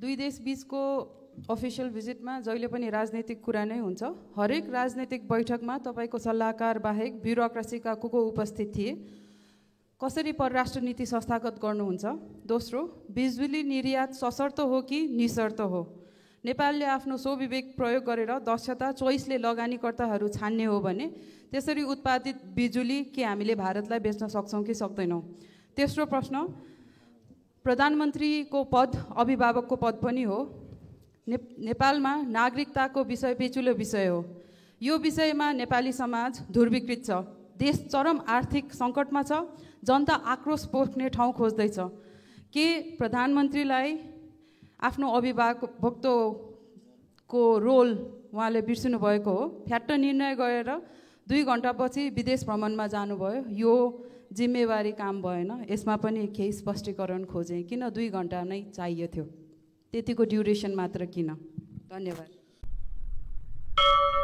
दुई देशबिचको अफिसियल भिजिटमा जहिले पनि राजनैतिक कुरा नै हुन्छ हरेक राजनैतिक बैठकमा तपाईँको सल्लाहकार बाहेक ब्युरोक्रेसीका को को उपस्थित थिए कसरी परराष्ट्र नीति संस्थागत गर्नुहुन्छ दोस्रो बिजुली निर्यात सशर्त हो कि निशर्त हो नेपालले आफ्नो स्वविवेक प्रयोग गरेर दक्षता चोइसले लगानीकर्ताहरू छान्ने हो भने त्यसरी उत्पादित बिजुली के हामीले भारतलाई बेच्न सक्छौँ कि सक्दैनौँ तेस्रो प्रश्न प्रधानमन्त्रीको पद अभिभावकको पद पनि हो ने नेपालमा नागरिकताको विषय पेचुलो विषय हो यो विषयमा नेपाली समाज ध्रुवीकृत छ देश चरम आर्थिक सङ्कटमा छ जनता आक्रोश पोख्ने ठाउँ खोज्दैछ के प्रधानमन्त्रीलाई आफ्नो भक्तको रोल उहाँले बिर्सिनु भएको हो फ्याट्ट निर्णय गरेर दुई घन्टापछि विदेश भ्रमणमा जानुभयो यो जिम्मेवारी काम भएन यसमा पनि केही स्पष्टीकरण खोजेँ किन दुई घन्टा नै चाहियो थियो त्यतिको ड्युरेसन मात्र किन धन्यवाद